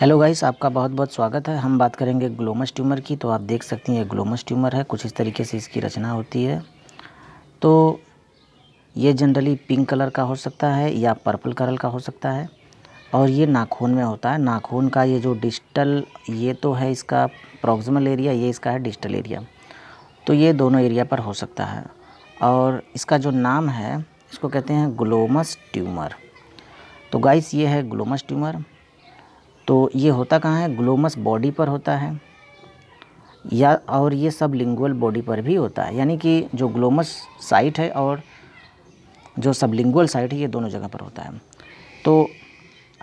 hello guys आपका बहुत बहुत स्वागत है हम बात करेंगे ग्लोमस ट्यूमर की तो आप देख सकते हैं ये ग्लोमस ट्यूमर है कुछ इस तरीके से इसकी रचना होती है तो ये जनरली पिंक कलर का हो सकता है या पर्पल कलर का हो सकता है और ये नाखून में होता है नाखून का ये जो डिजिटल ये तो है इसका प्रोक्सिमल एरिया ये इसका है डिजिटल एरिया तो ये दोनों एरिया पर हो सकता है और इसका जो नाम है इसको कहते हैं ग्लोमस ट्यूमर तो गाइस ये है ग्लोमस ट्यूमर तो ये होता कहाँ है ग्लोमस बॉडी पर होता है या और ये सब लिंगुअल बॉडी पर भी होता है यानी कि जो ग्लोमस साइट है और जो सब लिंगुअल साइट है ये दोनों जगह पर होता है तो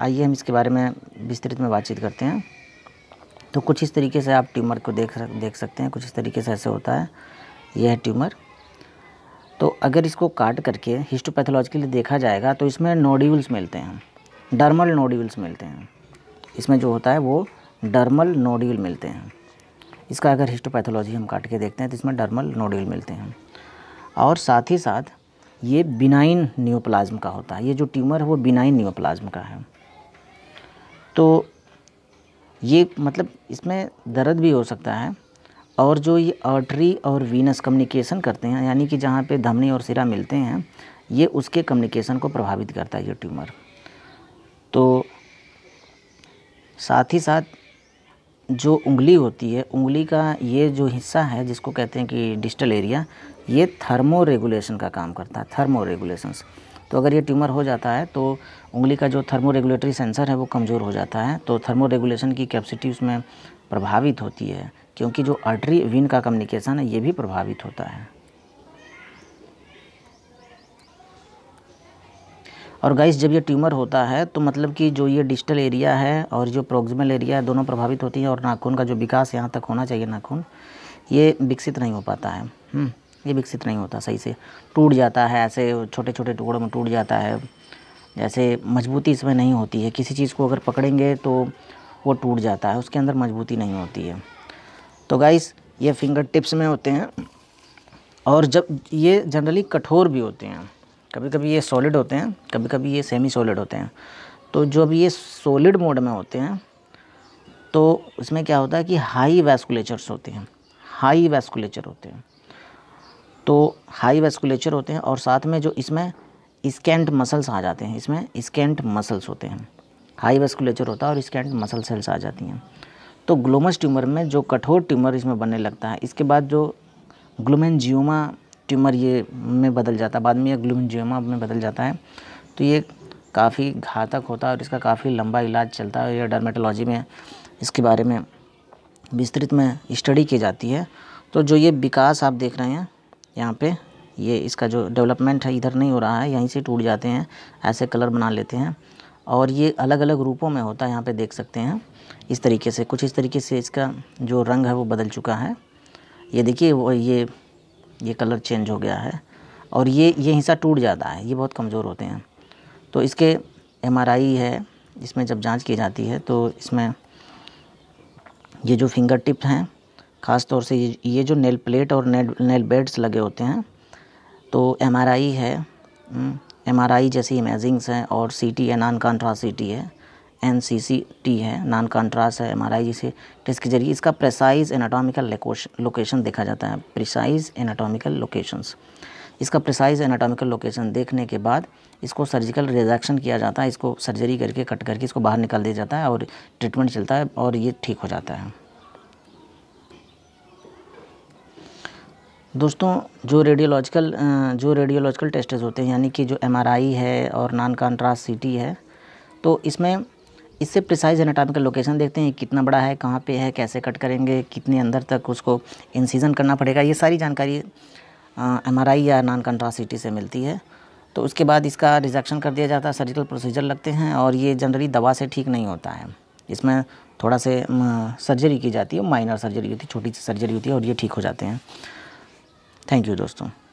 आइए हम इसके बारे में विस्तृत में बातचीत करते हैं तो कुछ इस तरीके से आप ट्यूमर को देख देख सकते हैं कुछ इस तरीके से ऐसे होता है यह है ट्यूमर तो अगर इसको काट करके हिस्टोपैथोलॉजिकली देखा जाएगा तो इसमें नोड्यूल्स मिलते हैं डर्मल नोड्यूल्स मिलते हैं इसमें जो होता है वो डर्मल नोड्यूल मिलते हैं इसका अगर हिस्टोपैथोलॉजी हम काट के देखते हैं तो इसमें डर्मल नोड्यूल मिलते हैं और साथ ही साथ ये बिनाइन न्यूप्लाज्म का होता है ये जो ट्यूमर है वो बिनाइन न्यूप्लाज्म का है तो ये मतलब इसमें दर्द भी हो सकता है और जो ये आर्टरी और वीनस कम्युनिकेशन करते हैं यानी कि जहाँ पे धमनी और सिरा मिलते हैं ये उसके कम्युनिकेशन को प्रभावित करता है ये ट्यूमर तो साथ ही साथ जो उंगली होती है उंगली का ये जो हिस्सा है जिसको कहते हैं कि डिस्टल एरिया ये थर्मो रेगुलेशन का काम करता है थर्मो रेगुलेशंस तो अगर ये ट्यूमर हो जाता है तो उंगली का जो थर्मो रेगुलेटरी सेंसर है वो कमज़ोर हो जाता है तो थर्मो रेगुलेशन की कैपेसिटी उसमें प्रभावित होती है क्योंकि जो अल्ट्री विन का कम्युनिकेशन है ये भी प्रभावित होता है और गाइस जब ये ट्यूमर होता है तो मतलब कि जो ये डिजिटल एरिया है और जो प्रोक्सिमल एरिया है दोनों प्रभावित होती है और नाखून का जो विकास यहाँ तक होना चाहिए नाखून ये विकसित नहीं हो पाता है हम्म, ये विकसित नहीं होता सही से टूट जाता है ऐसे छोटे छोटे टुकड़ों में टूट जाता है जैसे मजबूती इसमें नहीं होती है किसी चीज़ को अगर पकड़ेंगे तो वो टूट जाता है उसके अंदर मजबूती नहीं होती है तो गाइस ये फिंगर टिप्स में होते हैं और जब ये जनरली कठोर भी होते हैं कभी कभी ये सॉलिड होते हैं कभी कभी ये सेमी सॉलिड होते हैं तो जो अब ये सॉलिड मोड में होते हैं तो इसमें क्या होता है कि हाई वैस्कुलेचर्स होते हैं हाई वैस्कुलेचर होते हैं तो हाई वैस्कुलेचर होते हैं और साथ में जो इसमें स्कैंट मसल्स आ जाते हैं इसमें स्कैंट मसल्स होते हैं हाई वेस्कुलेचर होता है और स्कैंट मसल सेल्स आ जाती हैं तो ग्लोमस ट्यूमर में जो कठोर ट्यूमर इसमें बनने लगता है इसके बाद जो ग्लोमेंजियोमा ट्यूमर ये में बदल जाता है बाद में यह ग्लूमजियोमा में बदल जाता है तो ये काफ़ी घातक होता है और इसका काफ़ी लंबा इलाज चलता है यह डर्मेटोलॉजी में इसके बारे में विस्तृत में स्टडी की जाती है तो जो ये विकास आप देख रहे हैं यहाँ पे ये इसका जो डेवलपमेंट है इधर नहीं हो रहा है यहीं से टूट जाते हैं ऐसे कलर बना लेते हैं और ये अलग अलग रूपों में होता है यहाँ पे देख सकते हैं इस तरीके से कुछ इस तरीके से इसका जो रंग है वो बदल चुका है ये देखिए वो ये ये कलर चेंज हो गया है और ये ये हिस्सा टूट जाता है ये बहुत कमज़ोर होते हैं तो इसके एम है इसमें जब जांच की जाती है तो इसमें ये जो फिंगर टिप हैं ख़ास तौर से ये ये जो नेल प्लेट और नेल नेल बेड्स लगे होते हैं तो एम है एम हम्म, जैसी इमेजिंग्स हैं और सी टी है नान कॉन्ट्रा सी टी है एन सी सी टी है नॉन कंट्रास्ट है एम आर आई जिसे टेस्ट के जरिए इसका प्रिसाइज एनाटॉमिकल लोकेशन देखा जाता है प्रिसाइज एनाटॉमिकल लोकेशंस इसका प्रिसाइज एनाटॉमिकल लोकेशन देखने के बाद इसको सर्जिकल रिजेक्शन किया जाता है इसको सर्जरी करके कट करके इसको बाहर निकाल दिया जाता है और ट्रीटमेंट चलता है और ये ठीक हो जाता है दोस्तों जो रेडियोलॉजिकल जो रेडियोलॉजिकल टेस्टेज होते हैं यानी कि जो एमआरआई है और नॉन कंट्रास्ट सीटी है तो इसमें इससे प्रिसाइज एनाटॉमिकल लोकेशन देखते हैं कितना बड़ा है कहाँ पे है कैसे कट करेंगे कितने अंदर तक उसको इंसीजन करना पड़ेगा ये सारी जानकारी एम या नॉन कंट्रासिटी से मिलती है तो उसके बाद इसका रिजेक्शन कर दिया जाता है सर्जिकल प्रोसीजर लगते हैं और ये जनरली दवा से ठीक नहीं होता है इसमें थोड़ा से सर्जरी की जाती है माइनर सर्जरी होती है छोटी सी सर्जरी होती है और ये ठीक हो जाते हैं थैंक यू दोस्तों